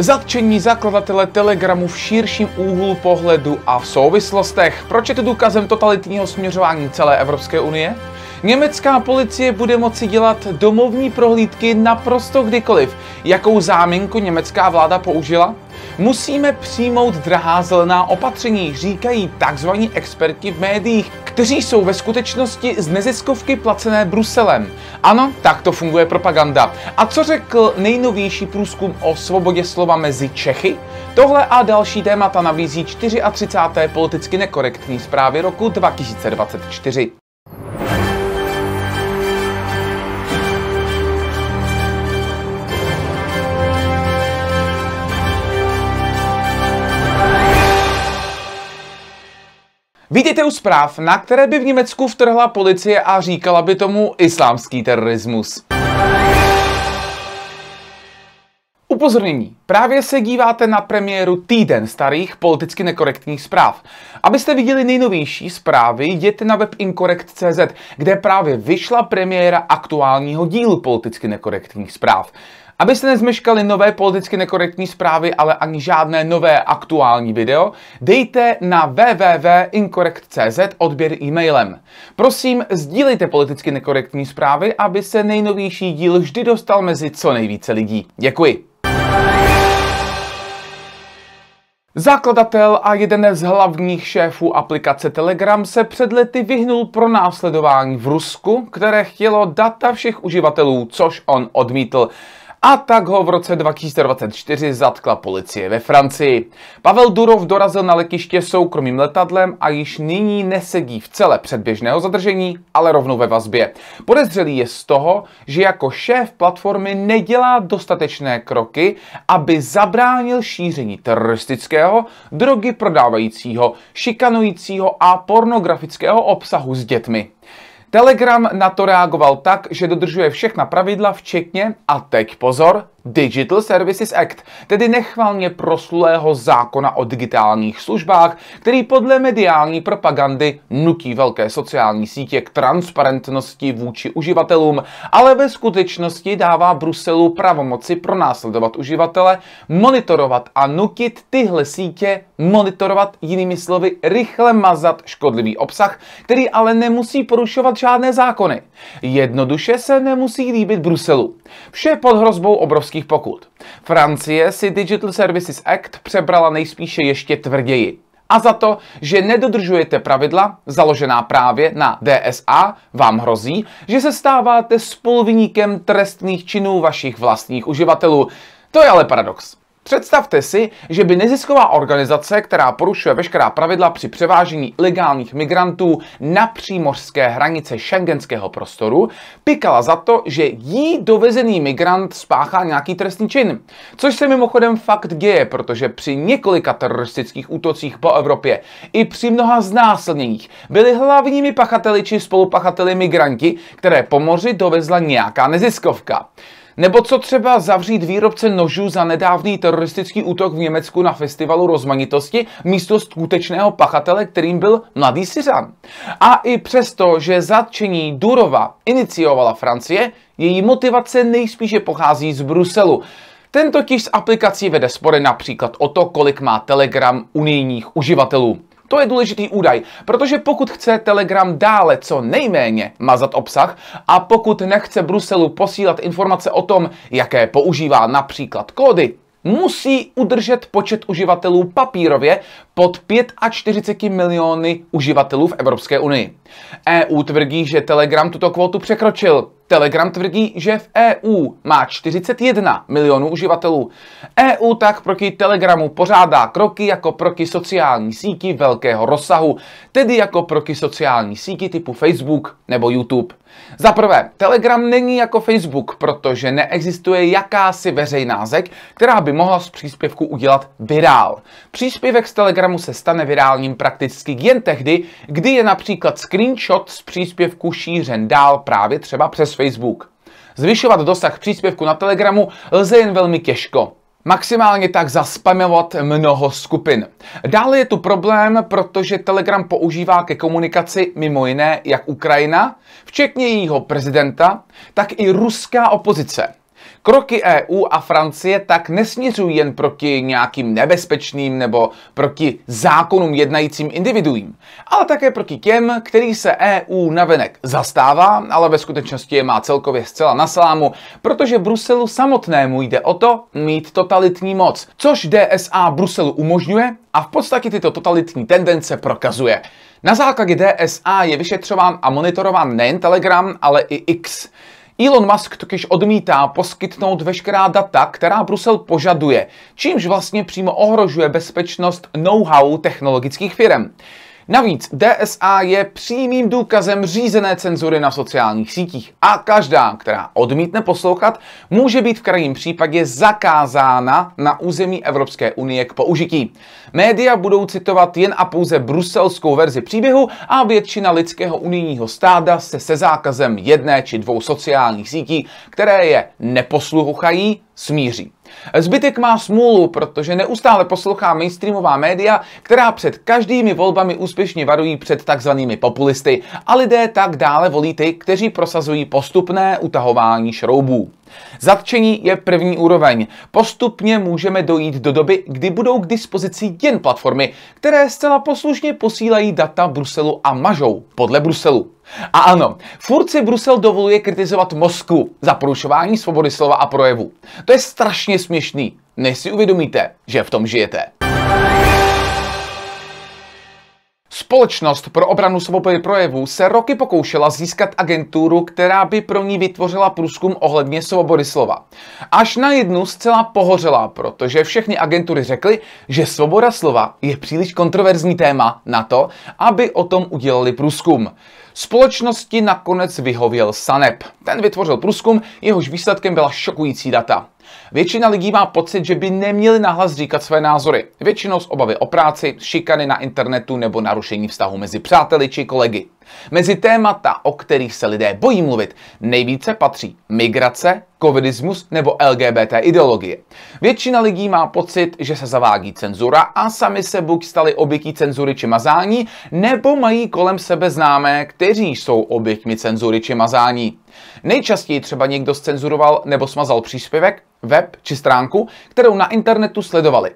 Zatčení zakladatele Telegramu v širším úhlu pohledu a v souvislostech. Proč je to důkazem totalitního směřování celé Evropské unie? Německá policie bude moci dělat domovní prohlídky naprosto kdykoliv. Jakou záminku německá vláda použila? Musíme přijmout drahá zelená opatření, říkají tzv. experti v médiích, kteří jsou ve skutečnosti z neziskovky placené Bruselem. Ano, tak to funguje propaganda. A co řekl nejnovější průzkum o svobodě slova mezi Čechy? Tohle a další témata nabízí 34. politicky nekorektní zprávy roku 2024. Vítejte u zpráv, na které by v Německu vtrhla policie a říkala by tomu islámský terorismus. Upozornění. Právě se díváte na premiéru týden starých politicky nekorektních zpráv. Abyste viděli nejnovější zprávy, jděte na web inkorekt.cz, kde právě vyšla premiéra aktuálního dílu politicky nekorektních zpráv. Abyste nezmeškali nové politicky nekorektní zprávy, ale ani žádné nové aktuální video, dejte na www.incorrect.cz odběr e-mailem. Prosím, sdílejte politicky nekorektní zprávy, aby se nejnovější díl vždy dostal mezi co nejvíce lidí. Děkuji. Zakladatel a jeden z hlavních šéfů aplikace Telegram se před lety vyhnul pro následování v Rusku, které chtělo data všech uživatelů, což on odmítl a tak ho v roce 2024 zatkla policie ve Francii. Pavel Durov dorazil na letiště soukromým letadlem a již nyní nesedí v cele předběžného zadržení, ale rovnou ve vazbě. Podezřelý je z toho, že jako šéf platformy nedělá dostatečné kroky, aby zabránil šíření teroristického, drogy prodávajícího, šikanujícího a pornografického obsahu s dětmi. Telegram na to reagoval tak, že dodržuje všechna pravidla, včetně, a teď pozor, Digital Services Act, tedy nechvalně proslulého zákona o digitálních službách, který podle mediální propagandy nutí velké sociální sítě k transparentnosti vůči uživatelům, ale ve skutečnosti dává Bruselu pravomoci pronásledovat uživatele, monitorovat a nutit tyhle sítě monitorovat, jinými slovy, rychle mazat škodlivý obsah, který ale nemusí porušovat žádné zákony. Jednoduše se nemusí líbit Bruselu. Vše pod hrozbou obrovských finančních pokut. Francie si Digital Services Act přebrala nejspíše ještě tvrději. A za to, že nedodržujete pravidla založená právě na DSA, vám hrozí, že se stáváte spoluviníkem trestných činů vašich vlastních uživatelů. To je ale paradox. Představte si, že by nezisková organizace, která porušuje veškerá pravidla při převážení ilegálních migrantů na přímořské hranice šengenského prostoru, pikala za to, že jí dovezený migrant spáchá nějaký trestný čin. Což se mimochodem fakt děje, protože při několika teroristických útocích po Evropě i při mnoha znásilněních byli hlavními pachateli či spolupachateli migranti, které po moři dovezla nějaká neziskovka. Nebo co třeba zavřít výrobce nožů za nedávný teroristický útok v Německu na festivalu rozmanitosti místo skutečného pachatele, kterým byl mladý Syřan. A i přesto, že zatčení Durova iniciovala Francie, její motivace nejspíše pochází z Bruselu. Ten totiž s aplikací vede spory například o to, kolik má Telegram unijních uživatelů. To je důležitý údaj, protože pokud chce Telegram dále co nejméně mazat obsah a pokud nechce Bruselu posílat informace o tom, jaké používá například kódy, musí udržet počet uživatelů papírově pod 45 miliony uživatelů v Evropské unii. EU tvrdí, že Telegram tuto kvotu překročil. Telegram tvrdí, že v EU má 41 milionů uživatelů. EU tak proti Telegramu pořádá kroky jako proti sociální síti velkého rozsahu, tedy jako proti sociální síti typu Facebook nebo YouTube. Za prvé, Telegram není jako Facebook, protože neexistuje jakási veřejná zeď, která by mohla z příspěvku udělat virál. Příspěvek z Telegramu se stane virálním prakticky jen tehdy, kdy je například screenshot z příspěvku šířen dál právě třeba přes Facebook. Zvyšovat dosah příspěvku na Telegramu lze jen velmi těžko. Maximálně tak zaspamovat mnoho skupin. Dále je tu problém, protože Telegram používá ke komunikaci mimo jiné jak Ukrajina, včetně jejího prezidenta, tak i ruská opozice. Kroky EU a Francie tak nesměřují jen proti nějakým nebezpečným nebo proti zákonům jednajícím individuím, ale také proti těm, který se EU navenek zastává, ale ve skutečnosti je má celkově zcela na slámu, protože Bruselu samotnému jde o to mít totalitní moc, což DSA Bruselu umožňuje a v podstatě tyto totalitní tendence prokazuje. Na základě DSA je vyšetřován a monitorován nejen Telegram, ale i X. Elon Musk totiž odmítá poskytnout veškerá data, která Brusel požaduje, čímž vlastně přímo ohrožuje bezpečnost know-how technologických firm. Navíc DSA je přímým důkazem řízené cenzury na sociálních sítích a každá, která odmítne poslouchat, může být v krajním případě zakázána na území Evropské unie k použití. Média budou citovat jen a pouze bruselskou verzi příběhu a většina lidského unijního stáda se se zákazem jedné či dvou sociálních sítí, které je neposluchají, smíří. Zbytek má smůlu, protože neustále poslouchá mainstreamová média, která před každými volbami úspěšně varují před takzvanými populisty a lidé tak dále volí ty, kteří prosazují postupné utahování šroubů. Zatčení je první úroveň. Postupně můžeme dojít do doby, kdy budou k dispozici jen platformy, které zcela poslušně posílají data Bruselu a mažou podle Bruselu. A ano, furt si Brusel dovoluje kritizovat Moskvu za porušování svobody slova a projevu. To je strašně směšný, než si uvědomíte, že v tom žijete. Společnost pro obranu svobody projevu se roky pokoušela získat agenturu, která by pro ní vytvořila průzkum ohledně svobody slova. Až na jednu zcela pohořela, protože všechny agentury řekly, že svoboda slova je příliš kontroverzní téma na to, aby o tom udělali průzkum. Společnosti nakonec vyhověl Sanep. Ten vytvořil průzkum, jehož výsledkem byla šokující data. Většina lidí má pocit, že by neměli nahlas říkat své názory. Většinou z obavy o práci, šikany na internetu nebo narušení vztahu mezi přáteli či kolegy. Mezi témata, o kterých se lidé bojí mluvit, nejvíce patří migrace, covidismus nebo LGBT ideologie. Většina lidí má pocit, že se zavádí cenzura a sami se buď stali obětí cenzury či mazání, nebo mají kolem sebe známé, kteří jsou oběťmi cenzury či mazání. Nejčastěji třeba někdo scenzuroval nebo smazal příspěvek, web či stránku, kterou na internetu sledovali.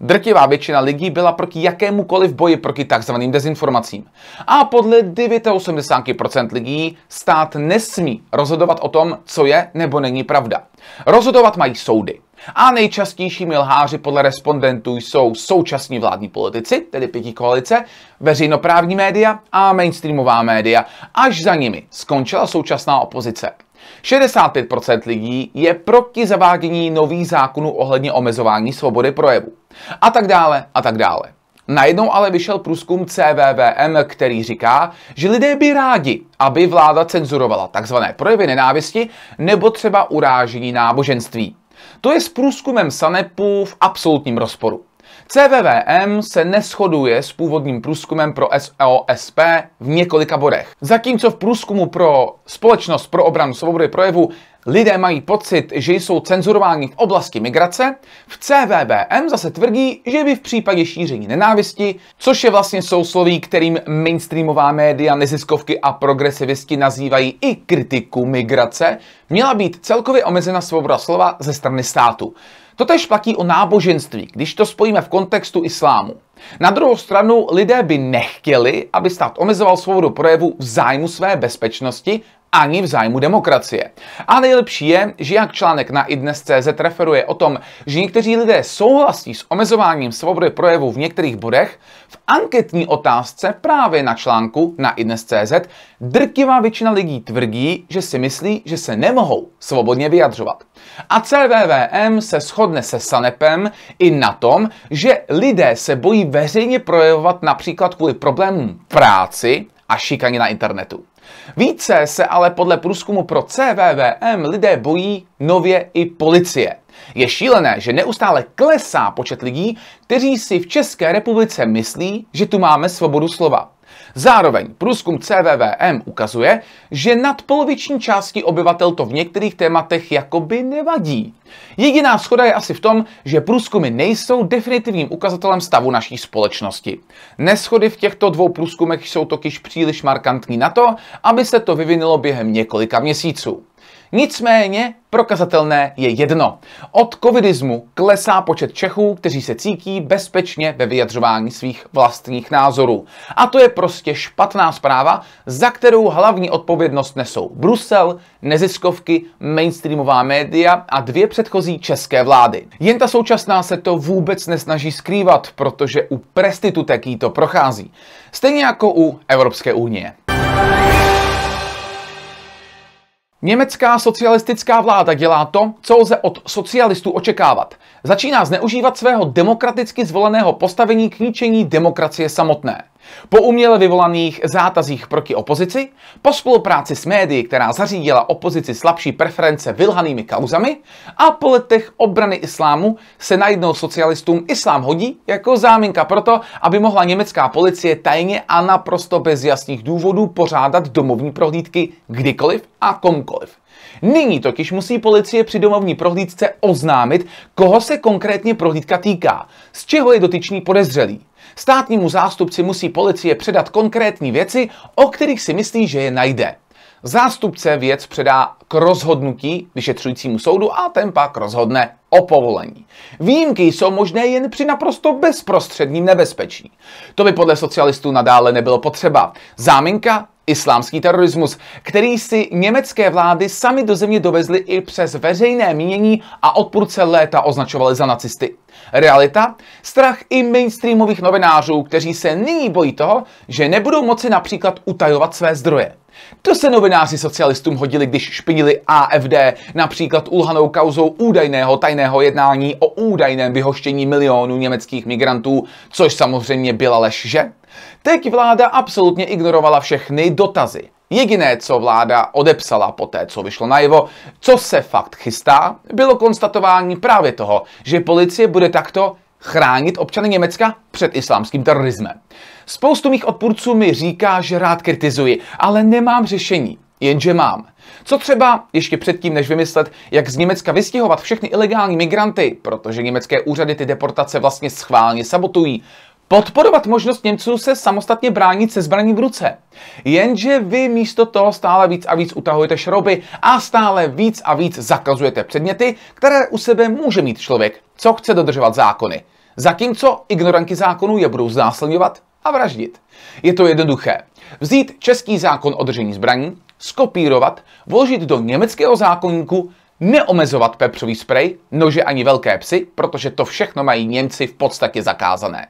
Drtivá většina lidí byla proti jakémukoliv boji proti takzvaným dezinformacím. A podle 89% lidí stát nesmí rozhodovat o tom, co je nebo není pravda. Rozhodovat mají soudy. A nejčastějšími lháři podle respondentů jsou současní vládní politici, tedy pěti koalice, veřejnoprávní média a mainstreamová média. Až za nimi skončila současná opozice. 65% lidí je proti zavádění nových zákonů ohledně omezování svobody projevu. A tak dále, a tak dále. Najednou ale vyšel průzkum CVVM, který říká, že lidé by rádi, aby vláda cenzurovala tzv. projevy nenávisti nebo třeba urážení náboženství. To je s průzkumem Sanepu v absolutním rozporu. CVVM se neschoduje s původním průzkumem pro SOSP e v několika bodech. Zatímco v průzkumu pro Společnost pro obranu svobody projevu lidé mají pocit, že jsou cenzurováni v oblasti migrace, v CVVM zase tvrdí, že by v případě šíření nenávisti, což je vlastně sousloví, kterým mainstreamová média, neziskovky a progresivisti nazývají i kritiku migrace, měla být celkově omezena svoboda slova ze strany státu. Totež platí o náboženství, když to spojíme v kontextu islámu. Na druhou stranu lidé by nechtěli, aby stát omezoval svobodu projevu v zájmu své bezpečnosti ani v zájmu demokracie. A nejlepší je, že jak článek na idnes.cz referuje o tom, že někteří lidé souhlasí s omezováním svobody projevu v některých bodech, v anketní otázce právě na článku na idnes.cz drtivá většina lidí tvrdí, že si myslí, že se nemohou svobodně vyjadřovat. A CVVM se shodne se Sanepem i na tom, že lidé se bojí veřejně projevovat například kvůli problémům práci a šikaně na internetu. Více se ale podle průzkumu pro CVVM lidé bojí nově i policie. Je šílené, že neustále klesá počet lidí, kteří si v České republice myslí, že tu máme svobodu slova. Zároveň průzkum CVVM ukazuje, že nadpoloviční části obyvatel to v některých tématech jakoby nevadí. Jediná schoda je asi v tom, že průzkumy nejsou definitivním ukazatelem stavu naší společnosti. Neschody v těchto dvou průzkumech jsou totiž příliš markantní na to, aby se to vyvinulo během několika měsíců. Nicméně prokazatelné je jedno. Od covidismu klesá počet Čechů, kteří se cítí bezpečně ve vyjadřování svých vlastních názorů. A to je prostě špatná zpráva, za kterou hlavní odpovědnost nesou Brusel, neziskovky, mainstreamová média a dvě předchozí české vlády. Jen ta současná se to vůbec nesnaží skrývat, protože u prestitutek jí to prochází. Stejně jako u Evropské unie. Německá socialistická vláda dělá to, co lze od socialistů očekávat. Začíná zneužívat svého demokraticky zvoleného postavení k ničení demokracie samotné. Po uměle vyvolaných zátazích proti opozici, po spolupráci s médií, která zařídila opozici slabší preference vylhanými kauzami a po letech obrany islámu se najednou socialistům islám hodí jako záminka proto, aby mohla německá policie tajně a naprosto bez jasných důvodů pořádat domovní prohlídky kdykoliv a komkoliv. Nyní totiž musí policie při domovní prohlídce oznámit, koho se konkrétně prohlídka týká, z čeho je dotyčný podezřelý. Státnímu zástupci musí policie předat konkrétní věci, o kterých si myslí, že je najde. Zástupce věc předá k rozhodnutí vyšetřujícímu soudu a ten pak rozhodne o povolení. Výjimky jsou možné jen při naprosto bezprostředním nebezpečí. To by podle socialistů nadále nebylo potřeba. Záminka Islámský terorismus, který si německé vlády sami do země dovezly i přes veřejné mínění a odpůrce léta označovali za nacisty. Realita? Strach i mainstreamových novinářů, kteří se nyní bojí toho, že nebudou moci například utajovat své zdroje. To se novináři socialistům hodili, když špinili AFD, například ulhanou kauzou údajného tajného jednání o údajném vyhoštění milionů německých migrantů, což samozřejmě byla lež, že? Teď vláda absolutně ignorovala všechny dotazy. Jediné, co vláda odepsala po té, co vyšlo najevo, co se fakt chystá, bylo konstatování právě toho, že policie bude takto chránit občany Německa před islámským terorismem. Spoustu mých odpůrců mi říká, že rád kritizuji, ale nemám řešení. Jenže mám. Co třeba ještě předtím, než vymyslet, jak z Německa vystěhovat všechny ilegální migranty, protože německé úřady ty deportace vlastně schválně sabotují, Podporovat možnost Němců se samostatně bránit se zbraní v ruce. Jenže vy místo toho stále víc a víc utahujete šrouby a stále víc a víc zakazujete předměty, které u sebe může mít člověk, co chce dodržovat zákony. Zatímco ignoranky zákonů je budou znásilňovat a vraždit. Je to jednoduché. Vzít český zákon o držení zbraní, skopírovat, vložit do německého zákonníku, neomezovat pepřový sprej, nože ani velké psy, protože to všechno mají Němci v podstatě zakázané.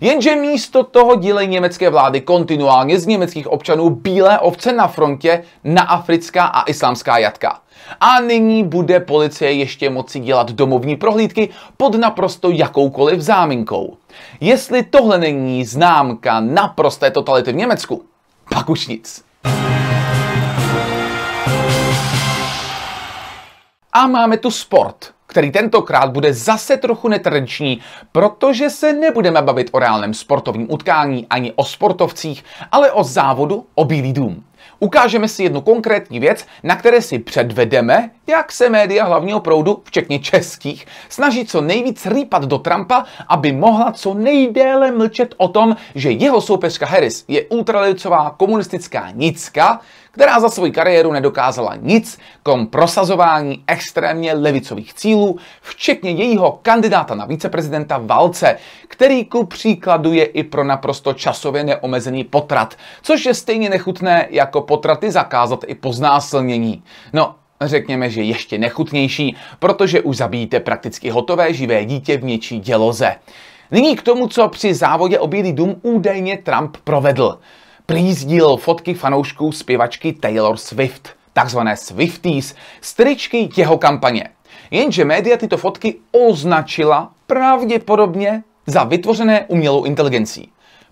Jenže místo toho díle německé vlády kontinuálně z německých občanů bílé ovce na frontě na africká a islámská jatka. A nyní bude policie ještě moci dělat domovní prohlídky pod naprosto jakoukoliv záminkou. Jestli tohle není známka naprosté totality v Německu, pak už nic. A máme tu sport, který tentokrát bude zase trochu netradiční, protože se nebudeme bavit o reálném sportovním utkání ani o sportovcích, ale o závodu o Bílý dům. Ukážeme si jednu konkrétní věc, na které si předvedeme, jak se média hlavního proudu, včetně českých, snaží co nejvíc rýpat do Trumpa, aby mohla co nejdéle mlčet o tom, že jeho soupeřka Harris je ultralevicová komunistická nicka, která za svoji kariéru nedokázala nic krom prosazování extrémně levicových cílů, včetně jejího kandidáta na viceprezidenta Valce, který ku příkladu je i pro naprosto časově neomezený potrat, což je stejně nechutné jako jako potraty zakázat i poznásilnění. No, řekněme, že ještě nechutnější, protože už zabijíte prakticky hotové živé dítě v něčí děloze. Nyní k tomu, co při závodě o Bílý dům údajně Trump provedl. Prý fotky fanoušků zpěvačky Taylor Swift, takzvané Swifties, stričky jeho kampaně. Jenže média tyto fotky označila pravděpodobně za vytvořené umělou inteligencí.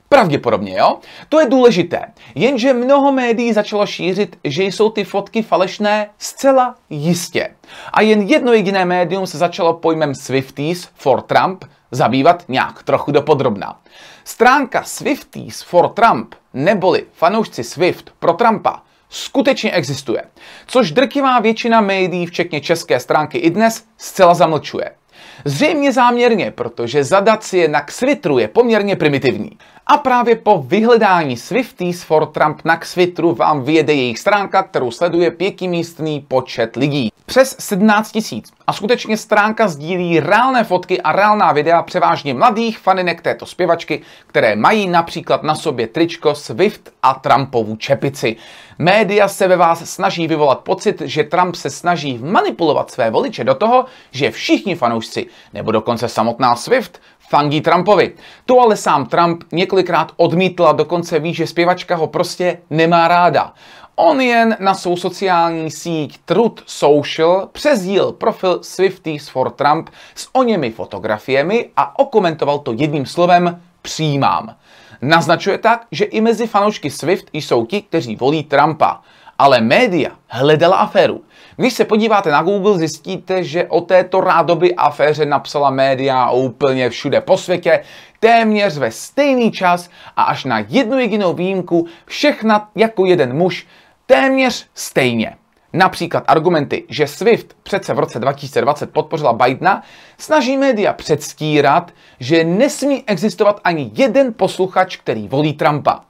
Pravděpodobně, jo? To je důležité. Jenže mnoho médií začalo šířit, že jsou ty fotky falešné zcela jistě. A jen jedno jediné médium se začalo pojmem Swifties for Trump zabývat nějak trochu dopodrobná. Stránka Swifties for Trump neboli fanoušci Swift pro Trumpa skutečně existuje, což drtivá většina médií, včetně české stránky i dnes, zcela zamlčuje. Zřejmě záměrně, protože zadat si je na Xvitru je poměrně primitivní. A právě po vyhledání Swifties for Trump na Xvitru vám vyjede jejich stránka, kterou sleduje pětimístný počet lidí. Přes 17 tisíc. A skutečně stránka sdílí reálné fotky a reálná videa převážně mladých faninek této zpěvačky, které mají například na sobě tričko Swift a Trumpovu čepici. Média se ve vás snaží vyvolat pocit, že Trump se snaží manipulovat své voliče do toho, že všichni fanoušci, nebo dokonce samotná Swift, fangí Trumpovi. To ale sám Trump několikrát odmítla, dokonce ví, že zpěvačka ho prostě nemá ráda. On jen na svou sociální síť Truth Social přezdíl profil Swifties for Trump s oněmi fotografiemi a okomentoval to jedním slovem přijímám naznačuje tak, že i mezi fanoušky Swift jsou ti, kteří volí Trumpa. Ale média hledala aféru. Když se podíváte na Google, zjistíte, že o této rádoby aféře napsala média úplně všude po světě, téměř ve stejný čas a až na jednu jedinou výjimku všechna jako jeden muž téměř stejně. Například argumenty, že SWIFT přece v roce 2020 podpořila Bidena, snaží média předstírat, že nesmí existovat ani jeden posluchač, který volí Trumpa.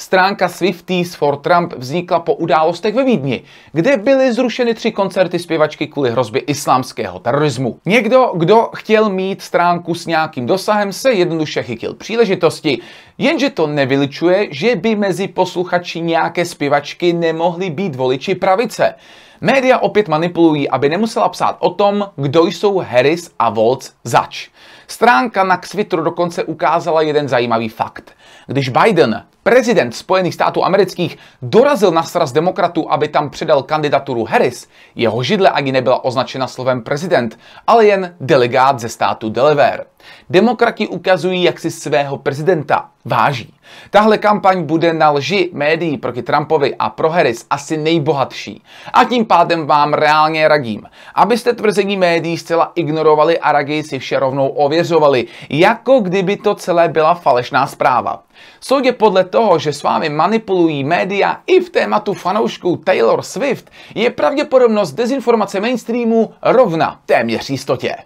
Stránka Swifties for Trump vznikla po událostech ve Vídni, kde byly zrušeny tři koncerty zpěvačky kvůli hrozbě islámského terorismu. Někdo, kdo chtěl mít stránku s nějakým dosahem, se jednoduše chytil příležitosti, jenže to nevyličuje, že by mezi posluchači nějaké zpěvačky nemohly být voliči pravice. Média opět manipulují, aby nemusela psát o tom, kdo jsou Harris a Volz zač. Stránka na Twitteru dokonce ukázala jeden zajímavý fakt. Když Biden, prezident Spojených států amerických, dorazil na sraz demokratů, aby tam předal kandidaturu Harris, jeho židle ani nebyla označena slovem prezident, ale jen delegát ze státu Delaware. Demokrati ukazují, jak si svého prezidenta váží. Tahle kampaň bude na lži médií proti Trumpovi a pro Harris asi nejbohatší. A tím pádem vám reálně radím, abyste tvrzení médií zcela ignorovali a raději si vše rovnou ověřovali, jako kdyby to celé byla falešná zpráva. Soudě podle toho, že s vámi manipulují média i v tématu fanoušků Taylor Swift, je pravděpodobnost dezinformace mainstreamu rovna téměř jistotě.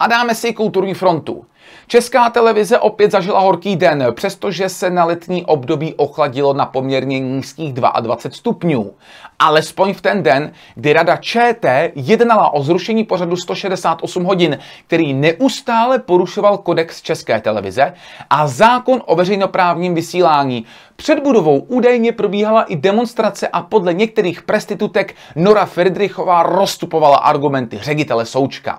A dáme si kulturní frontu. Česká televize opět zažila horký den, přestože se na letní období ochladilo na poměrně nízkých 22 stupňů. Alespoň v ten den, kdy rada ČT jednala o zrušení pořadu 168 hodin, který neustále porušoval kodex České televize a zákon o veřejnoprávním vysílání. Před budovou údajně probíhala i demonstrace a podle některých prestitutek Nora Friedrichová rozstupovala argumenty ředitele Součka.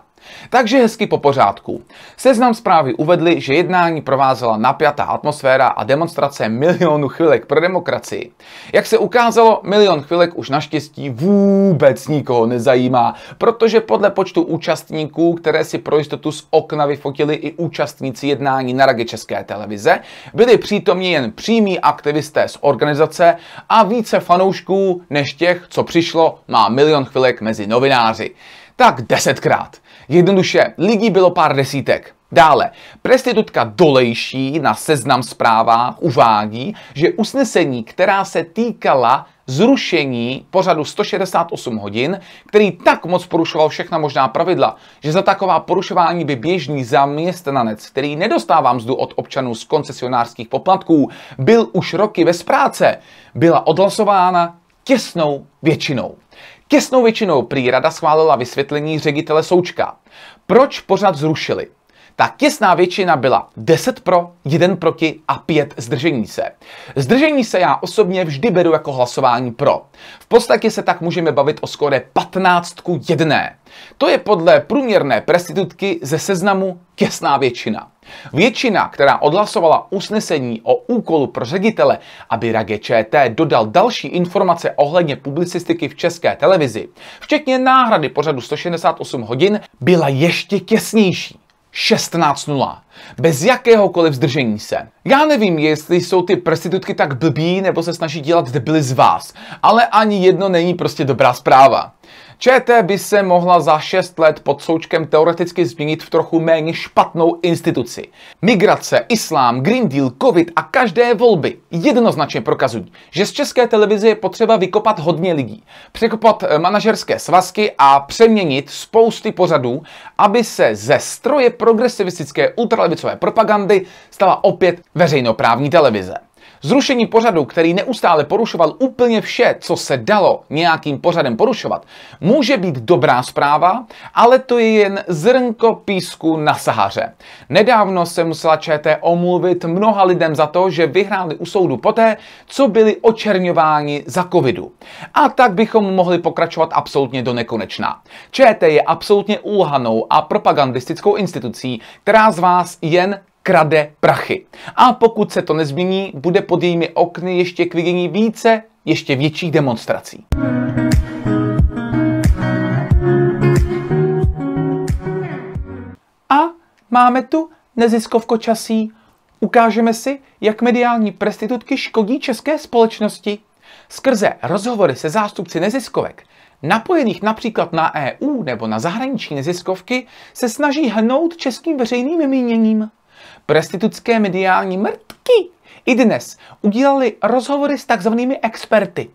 Takže hezky po pořádku. Seznam zprávy uvedli, že jednání provázela napjatá atmosféra a demonstrace milionu chvilek pro demokracii. Jak se ukázalo, milion chvilek už naštěstí vůbec nikoho nezajímá, protože podle počtu účastníků, které si pro jistotu z okna vyfotili i účastníci jednání na Radě České televize, byli přítomní jen přímí aktivisté z organizace a více fanoušků než těch, co přišlo, má milion chvilek mezi novináři. Tak desetkrát. Jednoduše, lidí bylo pár desítek. Dále, prestitutka Dolejší na seznam zprávách uvádí, že usnesení, která se týkala zrušení pořadu 168 hodin, který tak moc porušoval všechna možná pravidla, že za taková porušování by běžný zaměstnanec, který nedostává mzdu od občanů z koncesionářských poplatků, byl už roky ve zpráce, byla odhlasována těsnou většinou. Těsnou většinou prý rada schválila vysvětlení ředitele Součka. Proč pořad zrušili? Ta těsná většina byla 10 pro, 1 proti a 5 zdržení se. Zdržení se já osobně vždy beru jako hlasování pro. V podstatě se tak můžeme bavit o skore 15 k 1. To je podle průměrné prestitutky ze seznamu těsná většina. Většina, která odhlasovala usnesení o úkolu pro ředitele, aby Rage ČT dodal další informace ohledně publicistiky v české televizi, včetně náhrady pořadu 168 hodin, byla ještě těsnější. 16.00. Bez jakéhokoliv zdržení se. Já nevím, jestli jsou ty prostitutky tak blbí, nebo se snaží dělat debily z vás, ale ani jedno není prostě dobrá zpráva. ČT by se mohla za 6 let pod součkem teoreticky změnit v trochu méně špatnou instituci. Migrace, islám, Green Deal, covid a každé volby jednoznačně prokazují, že z české televize je potřeba vykopat hodně lidí, překopat eh, manažerské svazky a přeměnit spousty pořadů, aby se ze stroje progresivistické ultralevicové propagandy stala opět veřejnoprávní televize. Zrušení pořadu, který neustále porušoval úplně vše, co se dalo nějakým pořadem porušovat, může být dobrá zpráva, ale to je jen zrnko písku na Sahaře. Nedávno se musela ČT omluvit mnoha lidem za to, že vyhráli u soudu poté, co byli očerňováni za covidu. A tak bychom mohli pokračovat absolutně do nekonečna. ČT je absolutně úhanou a propagandistickou institucí, která z vás jen krade prachy. A pokud se to nezmění, bude pod jejími okny ještě k vidění více ještě větších demonstrací. A máme tu neziskovko časí. Ukážeme si, jak mediální prestitutky škodí české společnosti. Skrze rozhovory se zástupci neziskovek, napojených například na EU nebo na zahraniční neziskovky, se snaží hnout českým veřejným míněním. Prestitutské mediální mrtky i dnes udělali rozhovory s takzvanými experty.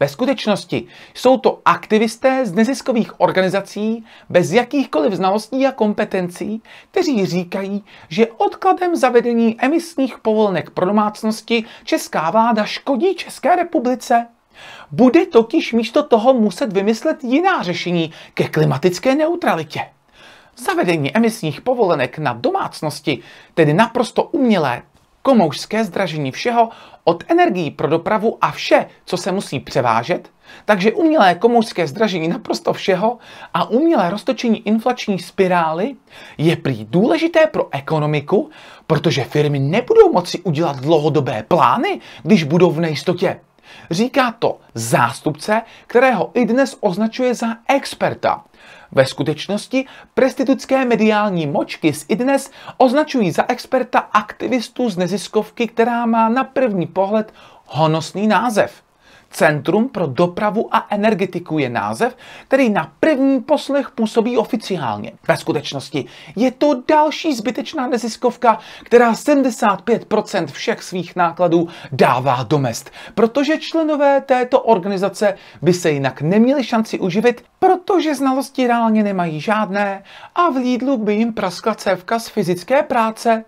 Ve skutečnosti jsou to aktivisté z neziskových organizací bez jakýchkoliv znalostí a kompetencí, kteří říkají, že odkladem zavedení emisních povolenek pro domácnosti česká vláda škodí České republice. Bude totiž místo toho muset vymyslet jiná řešení ke klimatické neutralitě. Zavedení emisních povolenek na domácnosti, tedy naprosto umělé komoušské zdražení všeho od energií pro dopravu a vše, co se musí převážet, takže umělé komoušské zdražení naprosto všeho a umělé roztočení inflační spirály je prý důležité pro ekonomiku, protože firmy nebudou moci udělat dlouhodobé plány, když budou v nejistotě. Říká to zástupce, kterého i dnes označuje za experta. Ve skutečnosti prestitutské mediální močky z dnes označují za experta aktivistu z neziskovky, která má na první pohled honosný název – Centrum pro dopravu a energetiku je název, který na první poslech působí oficiálně. Ve skutečnosti je to další zbytečná neziskovka, která 75% všech svých nákladů dává do mest, protože členové této organizace by se jinak neměli šanci uživit, protože znalosti reálně nemají žádné a v Lidlu by jim praskla cévka z fyzické práce.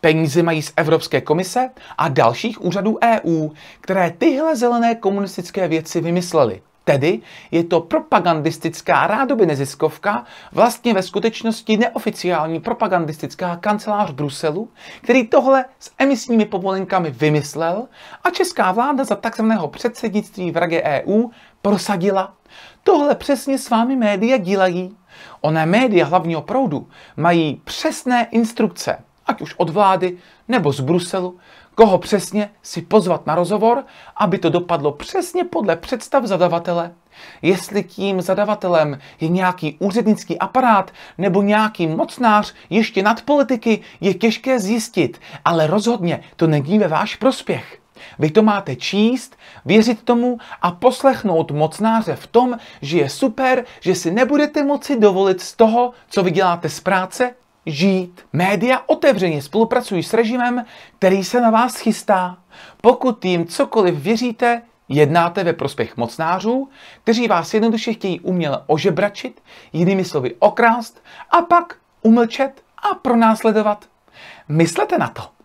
Peníze mají z Evropské komise a dalších úřadů EU, které tyhle zelené komunistické věci vymysleli. Tedy je to propagandistická rádoby neziskovka, vlastně ve skutečnosti neoficiální propagandistická kancelář Bruselu, který tohle s emisními povolenkami vymyslel a česká vláda za takzvaného předsednictví v Radě EU prosadila. Tohle přesně s vámi média dělají. Oné média hlavního proudu mají přesné instrukce, ať už od vlády nebo z Bruselu, koho přesně si pozvat na rozhovor, aby to dopadlo přesně podle představ zadavatele. Jestli tím zadavatelem je nějaký úřednický aparát nebo nějaký mocnář ještě nad politiky, je těžké zjistit, ale rozhodně to není ve váš prospěch. Vy to máte číst, věřit tomu a poslechnout mocnáře v tom, že je super, že si nebudete moci dovolit z toho, co vyděláte z práce, žít. Média otevřeně spolupracují s režimem, který se na vás chystá. Pokud jim cokoliv věříte, jednáte ve prospěch mocnářů, kteří vás jednoduše chtějí uměle ožebračit, jinými slovy okrást a pak umlčet a pronásledovat. Myslete na to.